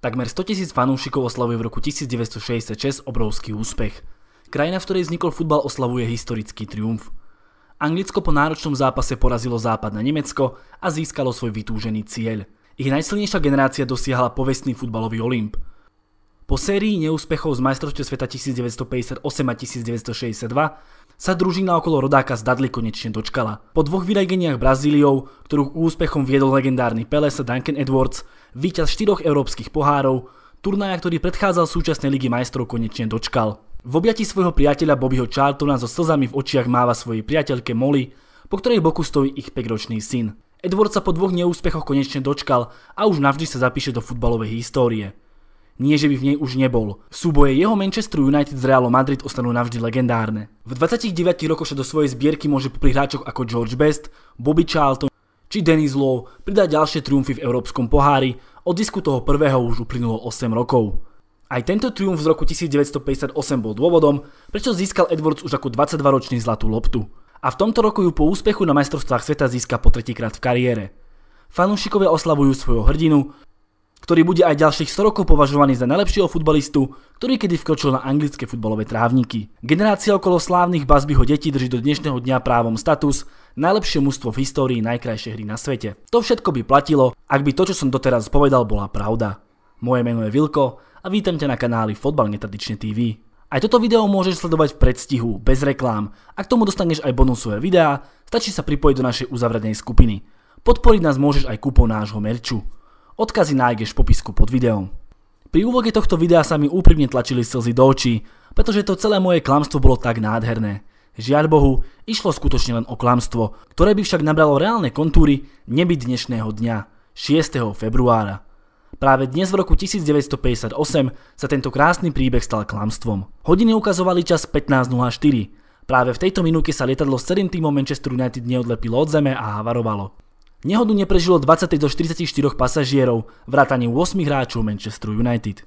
Takmer 100 tisíc fanúšikov oslavuje v roku 1966 obrovský úspech. Krajina, v ktorej vznikol futbal, oslavuje historický triumf. Anglicko po náročnom zápase porazilo západné Nemecko a získalo svoj vytúžený cieľ. Ich najsilnejšia generácia dosiahla povestný futbalový Olymp. Po sérii neúspechov z majstrovstiev sveta 1958 a 1962 sa družina okolo rodáka z Dudley konečne dočkala. Po dvoch vylegeniach Brazíliou, ktorú úspechom viedol legendárny Pele sa Duncan Edwards, víťaz štyroch európskych pohárov, turnaja, ktorý predchádzal súčasnej ligy majstrov konečne dočkal. V objati svojho priateľa Bobbyho Charltona so slzami v očiach máva svojej priateľke Molly, po ktorej boku stojí ich 5-ročný syn. Edward sa po dvoch neúspechoch konečne dočkal a už navždy sa zapíše do futbalovej histórie nie že by v nej už nebol. Súboje jeho Manchester United z Realom Madrid ostanú navždy legendárne. V 29 rokoch sa do svojej zbierky môže pri hráčoch ako George Best, Bobby Charlton či Dennis Lowe pridať ďalšie triumfy v Európskom pohári, od disku toho prvého už uplynulo 8 rokov. Aj tento triumf z roku 1958 bol dôvodom, prečo získal Edwards už ako 22-ročný zlatú loptu. A v tomto roku ju po úspechu na majstrovstvách sveta získa po tretíkrát v kariére. Fanúšikovia oslavujú svojho hrdinu, ktorý bude aj ďalších 100 rokov považovaný za najlepšieho futbalistu, ktorý kedy vkročil na anglické futbalové trávniky. Generácia okolo slávnych Basbyho detí drží do dnešného dňa právom status najlepšie mužstvo v histórii najkrajšej hry na svete. To všetko by platilo, ak by to, čo som doteraz povedal, bola pravda. Moje meno je Vilko a vítam ťa na kanáli Fotbal netradične TV. Aj toto video môžeš sledovať v predstihu, bez reklám. A tomu dostaneš aj bonusové videá, stačí sa pripojiť do našej uzavrenej skupiny. Podporiť nás môžeš aj kúpou nášho merču. Odkazy nájdeš v popisku pod videom. Pri úvode tohto videa sa mi úprimne tlačili slzy do očí, pretože to celé moje klamstvo bolo tak nádherné. Žiaľ Bohu, išlo skutočne len o klamstvo, ktoré by však nabralo reálne kontúry neby dnešného dňa, 6. februára. Práve dnes v roku 1958 sa tento krásny príbeh stal klamstvom. Hodiny ukazovali čas 15.04. Práve v tejto minúke sa lietadlo s celým týmom Manchester United neodlepilo od zeme a havarovalo. Nehodu neprežilo 23 zo 44 pasažierov, vrátane 8 hráčov Manchester United.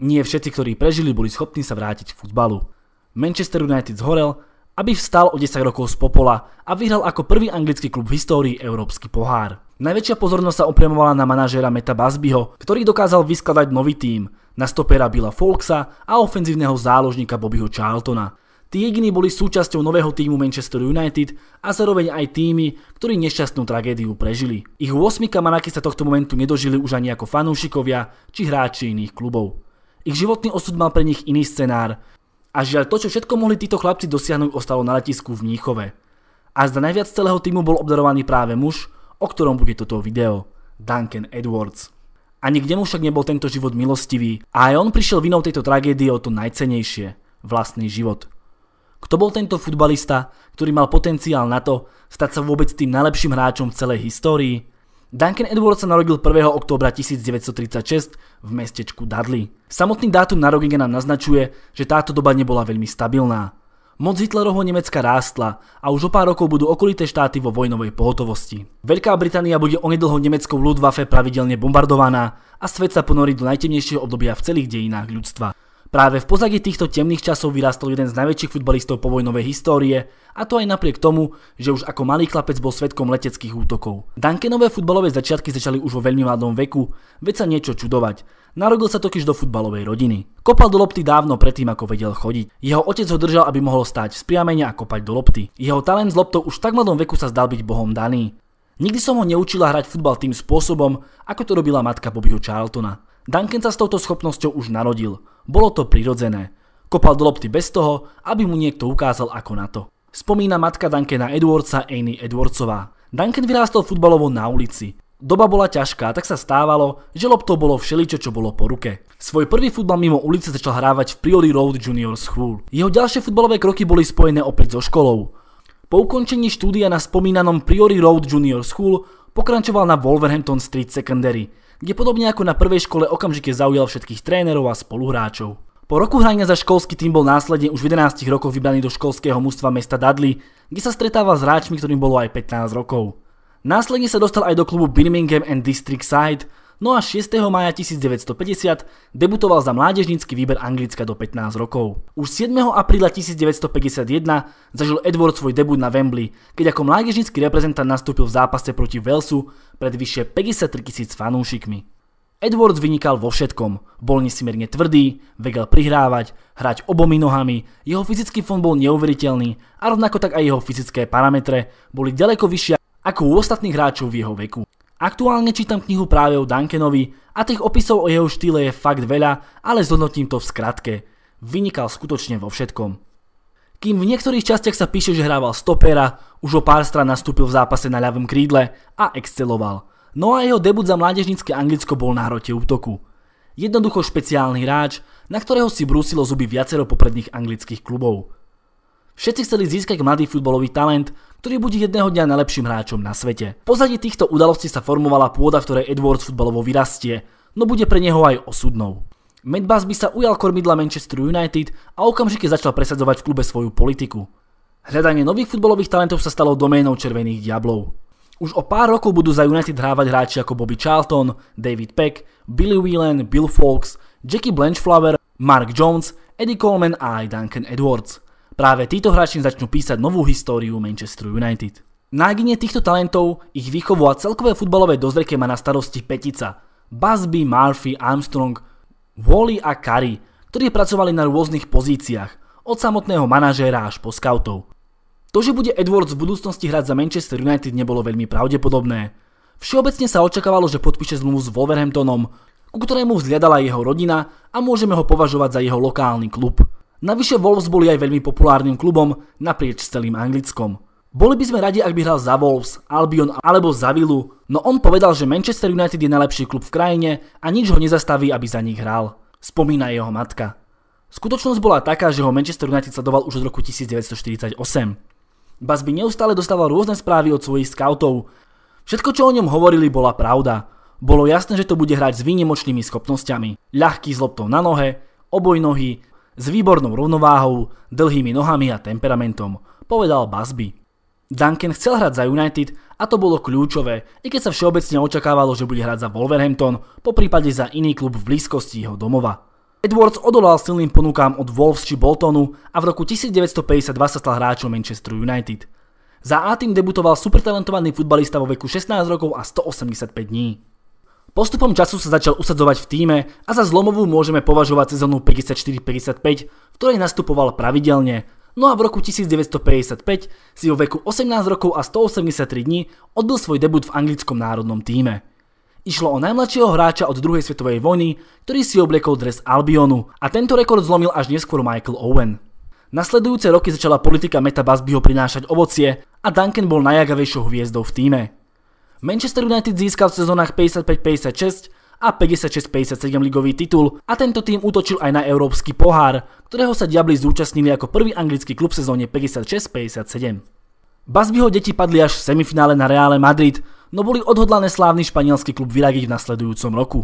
Nie všetci, ktorí prežili, boli schopní sa vrátiť k futbalu. Manchester United zhorel, aby vstal o 10 rokov z popola a vyhral ako prvý anglický klub v histórii Európsky pohár. Najväčšia pozornosť sa opriamovala na manažéra Meta Basbyho, ktorý dokázal vyskladať nový tím, na stopera Billa Folksa a ofenzívneho záložníka Bobbyho Charltona. Tí jediní boli súčasťou nového týmu Manchester United a zároveň aj týmy, ktorí nešťastnú tragédiu prežili. Ich 8 kamaráky sa tohto momentu nedožili už ani ako fanúšikovia či hráči iných klubov. Ich životný osud mal pre nich iný scenár a žiaľ to, čo všetko mohli títo chlapci dosiahnuť, ostalo na letisku v Mníchove. A zda najviac celého týmu bol obdarovaný práve muž, o ktorom bude toto video, Duncan Edwards. A nikde mu však nebol tento život milostivý a aj on prišiel vinou tejto tragédie o to najcenejšie, vlastný život. Kto bol tento futbalista, ktorý mal potenciál na to stať sa vôbec tým najlepším hráčom v celej histórii? Duncan Edwards sa narodil 1. októbra 1936 v mestečku Dudley. Samotný dátum narodenia nám naznačuje, že táto doba nebola veľmi stabilná. Moc Hitlerovho Nemecka rástla a už o pár rokov budú okolité štáty vo vojnovej pohotovosti. Veľká Británia bude onedlho nemeckou Luftwaffe pravidelne bombardovaná a svet sa ponorí do najtemnejšieho obdobia v celých dejinách ľudstva. Práve v pozadí týchto temných časov vyrastol jeden z najväčších futbalistov povojnovej histórie, a to aj napriek tomu, že už ako malý chlapec bol svetkom leteckých útokov. Dankenové futbalové začiatky začali už vo veľmi mladom veku, veď sa niečo čudovať. Narodil sa totiž do futbalovej rodiny. Kopal do lopty dávno predtým, ako vedel chodiť. Jeho otec ho držal, aby mohol stáť z priamenia a kopať do lopty. Jeho talent s loptou už v tak mladom veku sa zdal byť bohom daný. Nikdy som ho neučila hrať futbal tým spôsobom, ako to robila matka Bobbyho Charltona. Duncan sa s touto schopnosťou už narodil. Bolo to prirodzené. Kopal do lopty bez toho, aby mu niekto ukázal ako na to. Spomína matka Duncana Edwardsa Amy Edwardsová. Duncan vyrástol futbalovo na ulici. Doba bola ťažká, tak sa stávalo, že loptou bolo všeličo, čo bolo po ruke. Svoj prvý futbal mimo ulice začal hrávať v Priori Road Junior School. Jeho ďalšie futbalové kroky boli spojené opäť so školou. Po ukončení štúdia na spomínanom Priori Road Junior School pokračoval na Wolverhampton Street Secondary, kde podobne ako na prvej škole okamžite zaujal všetkých trénerov a spoluhráčov. Po roku hrania za školský tým bol následne už v 11 rokoch vybraný do školského mužstva mesta Dudley, kde sa stretával s hráčmi, ktorým bolo aj 15 rokov. Následne sa dostal aj do klubu Birmingham and District Side, no a 6. maja 1950 debutoval za mládežnícky výber Anglicka do 15 rokov. Už 7. apríla 1951 zažil Edward svoj debut na Wembley, keď ako mládežnícky reprezentant nastúpil v zápase proti Walesu pred vyše 53 tisíc fanúšikmi. Edwards vynikal vo všetkom, bol nesmierne tvrdý, vedel prihrávať, hrať obomi nohami, jeho fyzický fond bol neuveriteľný a rovnako tak aj jeho fyzické parametre boli ďaleko vyššie ako u ostatných hráčov v jeho veku. Aktuálne čítam knihu práve o Duncanovi a tých opisov o jeho štýle je fakt veľa, ale zhodnotím to v skratke. Vynikal skutočne vo všetkom. Kým v niektorých častiach sa píše, že hrával stopera, už o pár stran nastúpil v zápase na ľavom krídle a exceloval. No a jeho debut za mládežnícke Anglicko bol na hrote útoku. Jednoducho špeciálny hráč, na ktorého si brúsilo zuby viacero popredných anglických klubov. Všetci chceli získať mladý futbolový talent, ktorý bude jedného dňa najlepším hráčom na svete. pozadí týchto udalostí sa formovala pôda, v ktorej Edwards futbalovo vyrastie, no bude pre neho aj osudnou. Matt by sa ujal kormidla Manchester United a okamžite začal presadzovať v klube svoju politiku. Hľadanie nových futbolových talentov sa stalo doménou Červených diablov. Už o pár rokov budú za United hrávať hráči ako Bobby Charlton, David Peck, Billy Whelan, Bill Fawkes, Jackie Blanchflower, Mark Jones, Eddie Coleman a aj Duncan Edwards. Práve títo hráči začnú písať novú históriu Manchester United. Nágine týchto talentov, ich výchovu a celkové futbalové dozreke má na starosti petica. Busby, Murphy, Armstrong, Wally a Curry, ktorí pracovali na rôznych pozíciách, od samotného manažéra až po scoutov. To, že bude Edwards v budúcnosti hrať za Manchester United nebolo veľmi pravdepodobné. Všeobecne sa očakávalo, že podpíše zmluvu s Wolverhamptonom, ku ktorému vzliadala jeho rodina a môžeme ho považovať za jeho lokálny klub. Navyše Wolves boli aj veľmi populárnym klubom naprieč celým Anglickom. Boli by sme radi, ak by hral za Wolves, Albion alebo za Villu, no on povedal, že Manchester United je najlepší klub v krajine a nič ho nezastaví, aby za nich hral. Spomína jeho matka. Skutočnosť bola taká, že ho Manchester United sledoval už od roku 1948. Basby neustále dostával rôzne správy od svojich scoutov. Všetko, čo o ňom hovorili, bola pravda. Bolo jasné, že to bude hrať s výnimočnými schopnosťami. Ľahký s loptou na nohe, obojnohy, s výbornou rovnováhou, dlhými nohami a temperamentom, povedal Busby. Duncan chcel hrať za United a to bolo kľúčové, i keď sa všeobecne očakávalo, že bude hrať za Wolverhampton, po prípade za iný klub v blízkosti jeho domova. Edwards odolal silným ponukám od Wolves či Boltonu a v roku 1952 sa stal hráčom Manchester United. Za A team debutoval supertalentovaný futbalista vo veku 16 rokov a 185 dní. Postupom času sa začal usadzovať v týme a za zlomovú môžeme považovať sezónu 54-55, v ktorej nastupoval pravidelne. No a v roku 1955 si vo veku 18 rokov a 183 dní odbil svoj debut v anglickom národnom týme. Išlo o najmladšieho hráča od druhej svetovej vojny, ktorý si obliekol dres Albionu a tento rekord zlomil až neskôr Michael Owen. Nasledujúce roky začala politika Meta Busbyho prinášať ovocie a Duncan bol najagavejšou hviezdou v týme. Manchester United získal v sezónach 55-56 a 56-57 ligový titul a tento tým útočil aj na európsky pohár, ktorého sa Diabli zúčastnili ako prvý anglický klub v sezóne 56-57. Basbyho deti padli až v semifinále na Reále Madrid, no boli odhodlané slávny španielský klub vyradiť v nasledujúcom roku.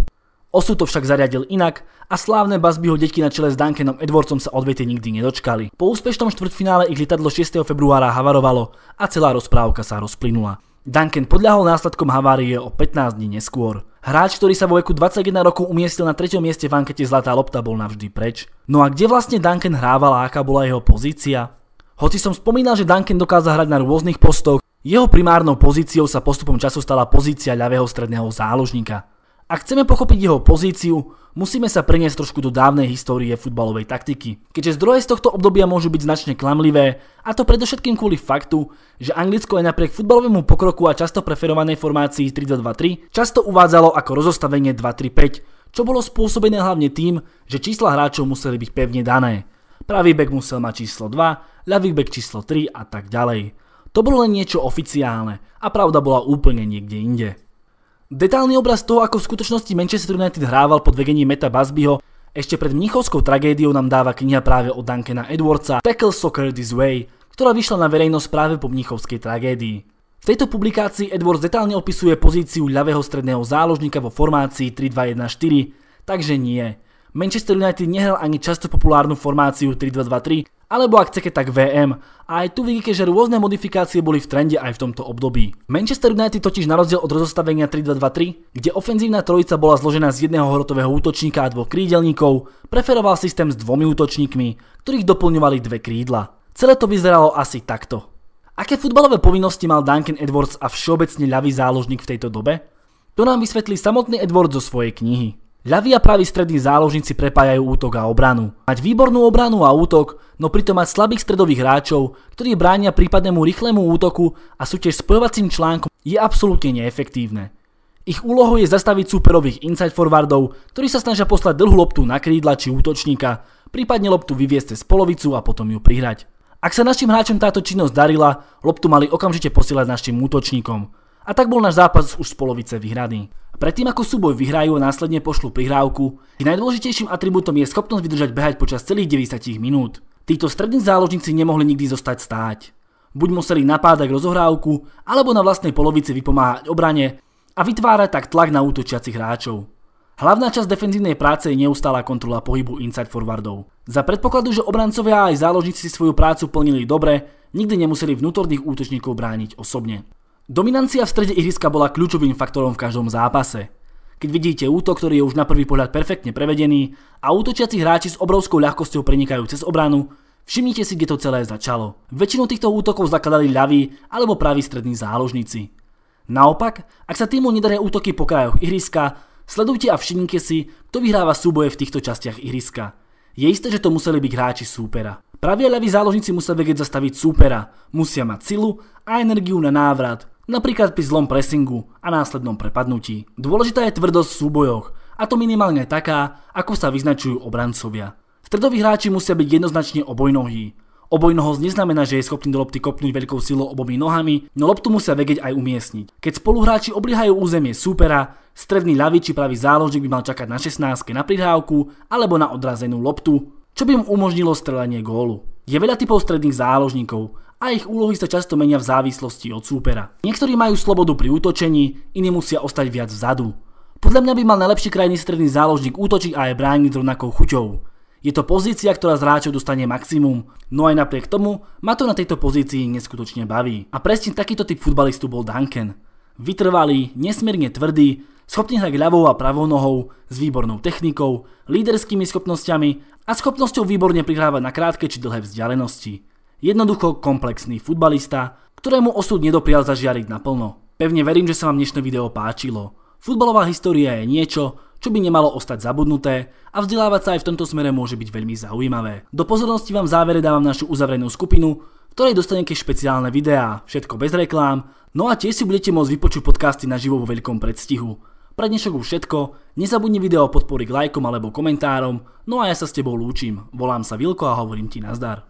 Osud to však zariadil inak a slávne Basbyho deti na čele s Duncanom Edwardsom sa odvety nikdy nedočkali. Po úspešnom štvrtfinále ich lietadlo 6. februára havarovalo a celá rozprávka sa rozplynula. Duncan podľahol následkom havárie o 15 dní neskôr. Hráč, ktorý sa vo veku 21 rokov umiestnil na 3. mieste v ankete Zlatá lopta, bol navždy preč. No a kde vlastne Duncan hrával a aká bola jeho pozícia? Hoci som spomínal, že Duncan dokáza hrať na rôznych postoch, jeho primárnou pozíciou sa postupom času stala pozícia ľavého stredného záložníka. Ak chceme pochopiť jeho pozíciu, musíme sa preniesť trošku do dávnej histórie futbalovej taktiky, keďže zdroje z tohto obdobia môžu byť značne klamlivé, a to predovšetkým kvôli faktu, že Anglicko je napriek futbalovému pokroku a často preferovanej formácii 3-2-2-3 často uvádzalo ako rozostavenie 2-3-5, čo bolo spôsobené hlavne tým, že čísla hráčov museli byť pevne dané. Pravý bek musel mať číslo 2, ľavý bek číslo 3 a tak ďalej. To bolo len niečo oficiálne a pravda bola úplne niekde inde. Detálny obraz toho, ako v skutočnosti Manchester United hrával pod vedením Meta Busbyho, ešte pred mnichovskou tragédiou nám dáva kniha práve od Duncana Edwardsa Tackle Soccer This Way, ktorá vyšla na verejnosť práve po mnichovskej tragédii. V tejto publikácii Edwards detálne opisuje pozíciu ľavého stredného záložníka vo formácii 3-2-1-4, takže nie. Manchester United nehral ani často populárnu formáciu 3-2-2-3, alebo ak chcete tak VM. A aj tu vidíte, že rôzne modifikácie boli v trende aj v tomto období. Manchester United totiž na rozdiel od rozostavenia 3-2-2-3, kde ofenzívna trojica bola zložená z jedného hrotového útočníka a dvoch krídelníkov, preferoval systém s dvomi útočníkmi, ktorých doplňovali dve krídla. Celé to vyzeralo asi takto. Aké futbalové povinnosti mal Duncan Edwards a všeobecne ľavý záložník v tejto dobe? To nám vysvetlí samotný Edwards zo svojej knihy. Ľavý a pravý strední záložníci prepájajú útok a obranu. Mať výbornú obranu a útok, no pritom mať slabých stredových hráčov, ktorí bránia prípadnému rýchlemu útoku a sú s spojovacím článkom je absolútne neefektívne. Ich úlohou je zastaviť superových inside forwardov, ktorí sa snažia poslať dlhú loptu na krídla či útočníka, prípadne loptu vyviesť cez polovicu a potom ju prihrať. Ak sa našim hráčom táto činnosť darila, loptu mali okamžite posielať našim útočníkom. A tak bol náš zápas už z polovice vyhraný. Predtým ako súboj vyhrajú a následne pošlu prihrávku, ich najdôležitejším atribútom je schopnosť vydržať behať počas celých 90 minút. Títo strední záložníci nemohli nikdy zostať stáť. Buď museli napádať rozohrávku, alebo na vlastnej polovici vypomáhať obrane a vytvárať tak tlak na útočiacich hráčov. Hlavná časť defenzívnej práce je neustála kontrola pohybu inside forwardov. Za predpokladu, že obrancovia aj záložníci si svoju prácu plnili dobre, nikdy nemuseli vnútorných útočníkov brániť osobne. Dominancia v strede ihriska bola kľúčovým faktorom v každom zápase. Keď vidíte útok, ktorý je už na prvý pohľad perfektne prevedený a útočiaci hráči s obrovskou ľahkosťou prenikajú cez obranu, všimnite si, kde to celé začalo. Väčšinu týchto útokov zakladali ľaví alebo praví strední záložníci. Naopak, ak sa týmu nedarie útoky po krajoch ihriska, sledujte a všimnite si, kto vyhráva súboje v týchto častiach ihriska. Je isté, že to museli byť hráči súpera. Praví a ľaví záložníci musia vedieť zastaviť súpera, musia mať silu a energiu na návrat, napríklad pri zlom pressingu a následnom prepadnutí. Dôležitá je tvrdosť v súbojoch, a to minimálne taká, ako sa vyznačujú obrancovia. Stredoví hráči musia byť jednoznačne obojnohí. Obojnohosť neznamená, že je schopný do lopty kopnúť veľkou silou obomi nohami, no loptu musia vedieť aj umiestniť. Keď spoluhráči obliehajú územie súpera, stredný ľavý či pravý záložník by mal čakať na 16 na prihrávku alebo na odrazenú loptu, čo by mu umožnilo strelanie gólu. Je veľa typov stredných záložníkov a ich úlohy sa často menia v závislosti od súpera. Niektorí majú slobodu pri útočení, iní musia ostať viac vzadu. Podľa mňa by mal najlepší krajný stredný záložník útočiť a aj brániť rovnakou chuťou. Je to pozícia, ktorá z hráčov dostane maximum, no aj napriek tomu ma to na tejto pozícii neskutočne baví. A presne takýto typ futbalistu bol Duncan. Vytrvalý, nesmierne tvrdý, schopný hrať ľavou a pravou nohou, s výbornou technikou, líderskými schopnosťami a schopnosťou výborne prihrávať na krátke či dlhé vzdialenosti. Jednoducho komplexný futbalista, ktorému osud nedoprial zažiariť naplno. Pevne verím, že sa vám dnešné video páčilo. Futbalová história je niečo, čo by nemalo ostať zabudnuté a vzdelávať sa aj v tomto smere môže byť veľmi zaujímavé. Do pozornosti vám v závere dávam našu uzavrenú skupinu, v ktorej dostanete špeciálne videá, všetko bez reklám, no a tiež si budete môcť vypočuť podcasty naživo vo veľkom predstihu. Pre dnešok už všetko, nezabudni video podporiť lajkom alebo komentárom, no a ja sa s tebou lúčim, volám sa Vilko a hovorím ti nazdar.